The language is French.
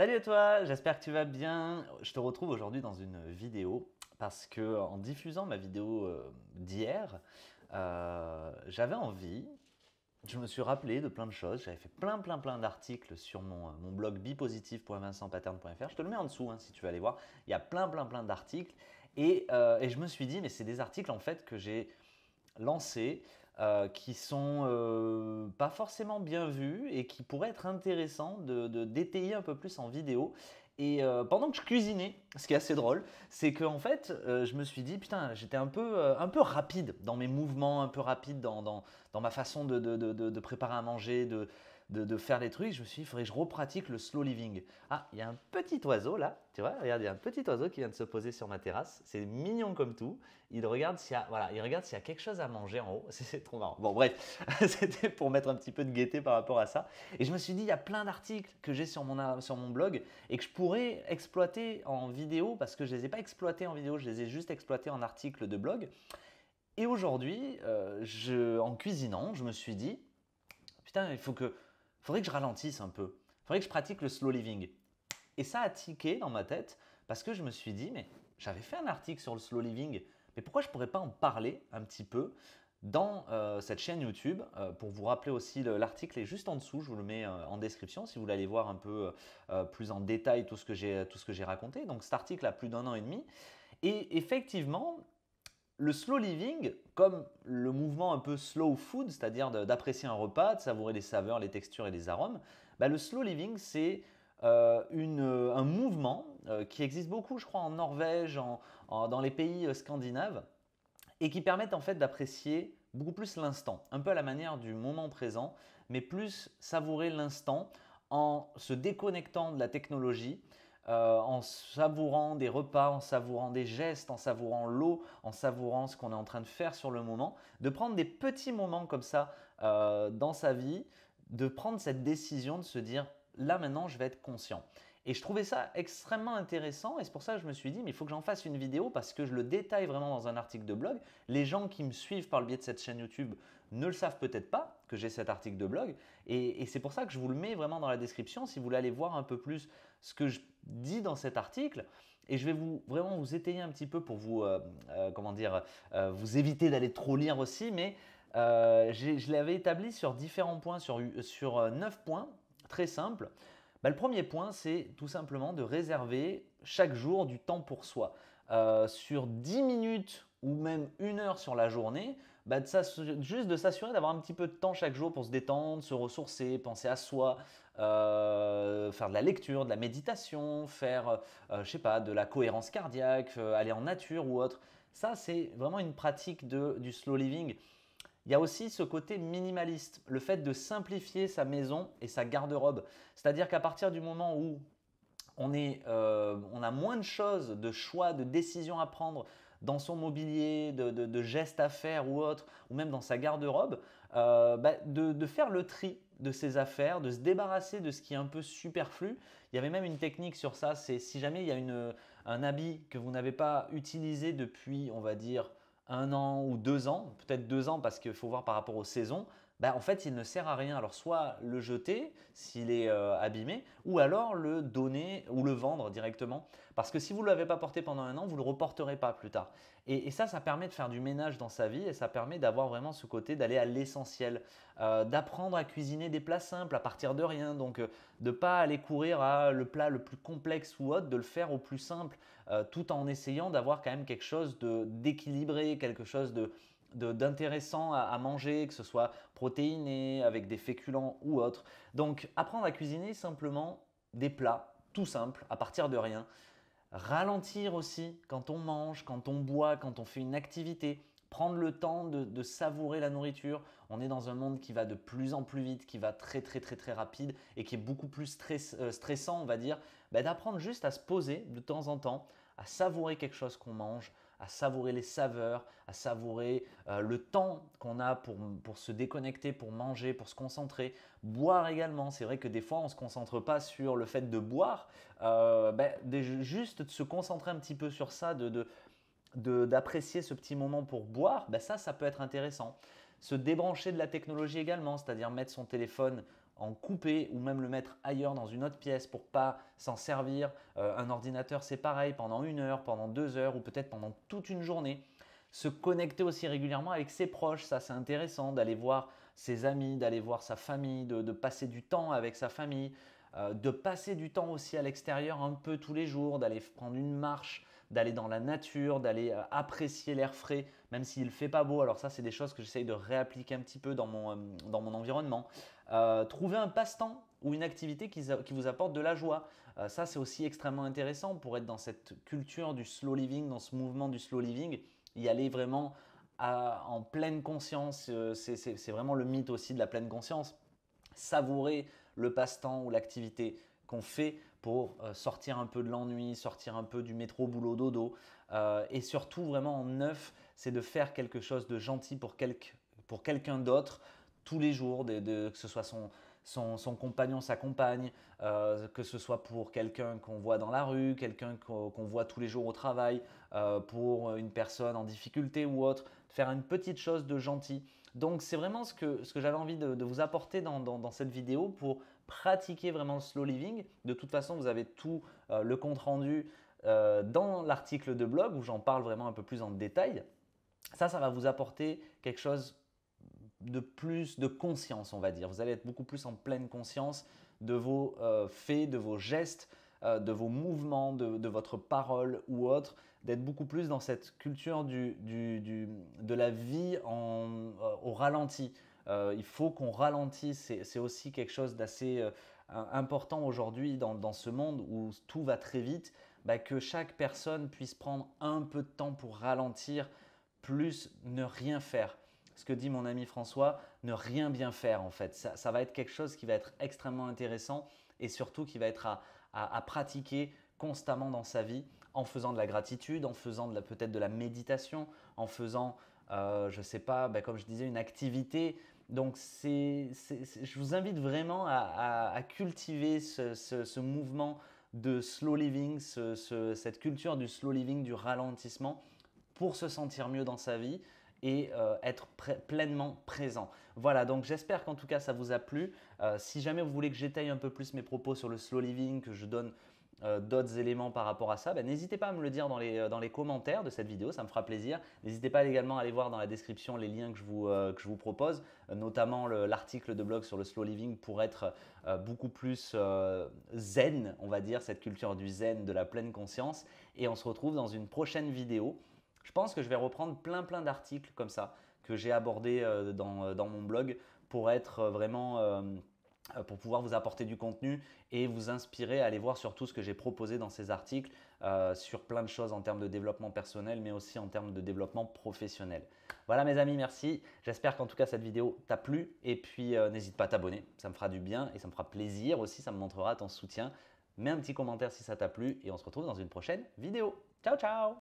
Salut à toi, j'espère que tu vas bien. Je te retrouve aujourd'hui dans une vidéo parce que en diffusant ma vidéo euh, d'hier, euh, j'avais envie, je me suis rappelé de plein de choses. J'avais fait plein plein plein d'articles sur mon, euh, blog bipositif.vincentpattern.fr. Je te le mets en dessous hein, si tu veux aller voir. Il y a plein plein plein d'articles et, et je me suis dit mais c'est des articles en fait que j'ai lancés euh, qui sont euh, pas forcément bien vus et qui pourraient être intéressants de, détailler un peu plus en vidéo. Et euh, pendant que je cuisinais, ce qui est assez drôle, c'est qu'en en fait, je me suis dit, putain, j'étais un peu, rapide dans mes mouvements, un peu rapide dans, ma façon de, de, préparer à manger, de, de, faire des trucs. Je me suis dit, il faudrait que je repratique le slow living. Ah, il y a un petit oiseau là, tu vois, regarde, il y a un petit oiseau qui vient de se poser sur ma terrasse. C'est mignon comme tout. Il regarde s'il y a, voilà, il regarde s'il y a quelque chose à manger en haut. C'est trop marrant. Bon, bref, c'était pour mettre un petit peu de gaieté par rapport à ça. Et je me suis dit, il y a plein d'articles que j'ai sur mon, sur mon blog et que je pourrais exploiter en vidéo parce que je les ai pas exploités en vidéo, je les ai juste exploités en articles de blog. Et aujourd'hui, euh, en cuisinant, je me suis dit, putain, il faut que faudrait que je ralentisse un peu. faudrait que je pratique le slow living. Et ça a tiqué dans ma tête parce que je me suis dit, mais j'avais fait un article sur le slow living, mais pourquoi je ne pourrais pas en parler un petit peu dans euh, cette chaîne YouTube. Euh, pour vous rappeler aussi, l'article est juste en dessous, je vous le mets euh, en description si vous voulez aller voir un peu plus en détail tout ce que j'ai raconté. Donc cet article a plus d'un an et demi. Et effectivement, le slow living, comme le mouvement un peu slow food, c'est-à-dire d'apprécier un repas, de savourer les saveurs, les textures et les arômes, bah, le slow living, c'est euh, euh, un mouvement euh, qui existe beaucoup, je crois, en Norvège, dans les pays scandinaves, et qui permet en fait d'apprécier beaucoup plus l'instant, un peu à la manière du moment présent, mais plus savourer l'instant en se déconnectant de la technologie, euh, en savourant des repas, en savourant des gestes, en savourant l'eau, en savourant ce qu'on est en train de faire sur le moment, de prendre des petits moments comme ça euh, dans sa vie, de prendre cette décision de se dire là maintenant je vais être conscient. Et je trouvais ça extrêmement intéressant et c'est pour ça que je me suis dit, mais il faut que j'en fasse une vidéo parce que je le détaille vraiment dans un article de blog. Les gens qui me suivent par le biais de cette chaîne YouTube ne le savent peut-être pas que j'ai cet article de blog et, c'est pour ça que je vous le mets vraiment dans la description si vous voulez aller voir un peu plus ce que je dis dans cet article. Et je vais vous vraiment vous étayer un petit peu pour vous, euh, euh, comment euh, vous éviter d'aller trop lire aussi, mais je l'avais établi sur différents points, sur, sur 9 points, très simples. Bah, le premier point, c'est tout simplement de réserver chaque jour du temps pour soi. Euh, sur 10 minutes ou même une heure sur la journée, bah, juste de s'assurer d'avoir un petit peu de temps chaque jour pour se détendre, se ressourcer, penser à soi, euh, faire de la lecture, de la méditation, faire, euh, je sais pas, de la cohérence cardiaque, aller en nature ou autre. Ça, c'est vraiment une pratique du slow living il y a aussi ce côté minimaliste, le fait de simplifier sa maison et sa garde-robe. C'est-à-dire qu'à partir du moment où on, euh, a moins de choses, de choix, de décisions à prendre dans son mobilier, de, gestes à faire ou autre, ou même dans sa garde-robe, euh, bah, de, faire le tri de ses affaires, de se débarrasser de ce qui est un peu superflu. Il y avait même une technique sur ça, c'est si jamais il y a un habit que vous n'avez pas utilisé depuis, on va dire, un an ou deux ans, peut-être deux ans parce qu'il faut voir par rapport aux saisons, bah, en fait, il ne sert à rien. Alors, soit le jeter s'il est euh, abîmé, ou alors le donner ou le vendre directement. Parce que si vous ne l'avez pas porté pendant un an, vous ne le reporterez pas plus tard. Et, ça, ça permet de faire du ménage dans sa vie et ça permet d'avoir vraiment ce côté d'aller à l'essentiel, euh, d'apprendre à cuisiner des plats simples à partir de rien. Donc, euh, de ne pas aller courir à le plat le plus complexe ou autre, de le faire au plus simple, tout en essayant d'avoir quand même quelque chose d'équilibré, quelque chose de d'intéressant à, manger, que ce soit protéiné, avec des féculents ou autre. Donc apprendre à cuisiner simplement des plats tout simple, à partir de rien. Ralentir aussi quand on mange, quand on boit, quand on fait une activité. Prendre le temps de, savourer la nourriture. On est dans un monde qui va de plus en plus vite, qui va très très très très rapide et qui est beaucoup plus euh, stressant, on va dire. Ben, d'apprendre juste à se poser de temps en temps, à savourer quelque chose qu'on mange, à savourer les saveurs, à savourer euh, le temps qu'on a pour, se déconnecter, pour manger, pour se concentrer. Boire également, c'est vrai que des fois on ne se concentre pas sur le fait de boire, euh, ben, juste de se concentrer un petit peu sur ça, de, d'apprécier ce petit moment pour boire, ben, ça, ça peut être intéressant. Se débrancher de la technologie également, c'est-à-dire mettre son téléphone en couper ou même le mettre ailleurs dans une autre pièce pour pas s'en servir. Euh, un ordinateur, c'est pareil, pendant une heure, pendant deux heures ou peut-être pendant toute une journée. Se connecter aussi régulièrement avec ses proches, ça c'est intéressant, d'aller voir ses amis, d'aller voir sa famille, de, passer du temps avec sa famille, euh, de passer du temps aussi à l'extérieur un peu tous les jours, d'aller prendre une marche, d'aller dans la nature, d'aller euh, apprécier l'air frais, même s'il ne fait pas beau. Alors ça, c'est des choses que j'essaye de réappliquer un petit peu dans mon, dans mon environnement. Euh, trouver un passe-temps ou une activité qui, vous apporte de la joie. Euh, ça, c'est aussi extrêmement intéressant pour être dans cette culture du slow living, dans ce mouvement du slow living, y aller vraiment euh, en pleine conscience. C'est vraiment le mythe aussi de la pleine conscience. Savourer le passe-temps ou l'activité qu'on fait pour sortir un peu de l'ennui, sortir un peu du métro boulot dodo. et surtout, vraiment en neuf, c'est de faire quelque chose de gentil pour, quelqu'un d'autre tous les jours, de, que ce soit son, compagnon, sa compagne, euh, que ce soit pour quelqu'un qu'on voit dans la rue, quelqu'un qu'on voit tous les jours au travail, euh, pour une personne en difficulté ou autre, faire une petite chose de gentil. Donc c'est vraiment ce que, j'avais envie de, vous apporter dans, cette vidéo pour pratiquer vraiment le slow living. De toute façon, vous avez tout euh, le compte-rendu dans l'article de blog où j'en parle vraiment un peu plus en détail. Ça, ça va vous apporter quelque chose de plus de conscience, on va dire. Vous allez être beaucoup plus en pleine conscience de vos euh, faits, de vos gestes, euh, de vos mouvements, de, votre parole ou autre, d'être beaucoup plus dans cette culture de la vie euh, au ralenti. il faut qu'on ralentisse, c'est aussi quelque chose d'assez important aujourd'hui dans, ce monde où tout va très vite, bah, que chaque personne puisse prendre un peu de temps pour ralentir, plus ne rien faire ce que dit mon ami François, ne rien bien faire en fait. Ça, va être quelque chose qui va être extrêmement intéressant et surtout qui va être à, pratiquer constamment dans sa vie en faisant de la gratitude, en faisant peut-être de la méditation, en faisant, euh, je ne sais pas, bah, comme je disais, une activité. Donc je vous invite vraiment à, cultiver ce, mouvement de slow living, cette culture du slow living, du ralentissement, pour se sentir mieux dans sa vie, et euh, être pleinement présent. Voilà, donc j'espère qu'en tout cas ça vous a plu. Euh, si jamais vous voulez que j'étaye un peu plus mes propos sur le slow living, que je donne euh, d'autres éléments par rapport à ça, ben, n'hésitez pas à me le dire dans les, commentaires de cette vidéo, ça me fera plaisir. N'hésitez pas également à aller voir dans la description les liens que je vous, propose, notamment l'article de blog sur le slow living pour être beaucoup plus zen, on va dire, cette culture du zen, de la pleine conscience. Et on se retrouve dans une prochaine vidéo. Je pense que je vais reprendre plein plein d'articles comme ça que j'ai abordés euh, euh, dans, mon blog pour être euh, vraiment pour pouvoir vous apporter du contenu et vous inspirer à aller voir surtout ce que j'ai proposé dans ces articles sur plein de choses en termes de développement personnel mais aussi en termes de développement professionnel. Voilà mes amis, merci. J'espère qu'en tout cas cette vidéo t'a plu et puis n'hésite pas à t'abonner, ça me fera du bien et ça me fera plaisir aussi, ça me montrera ton soutien. Mets un petit commentaire si ça t'a plu et on se retrouve dans une prochaine vidéo. Ciao ciao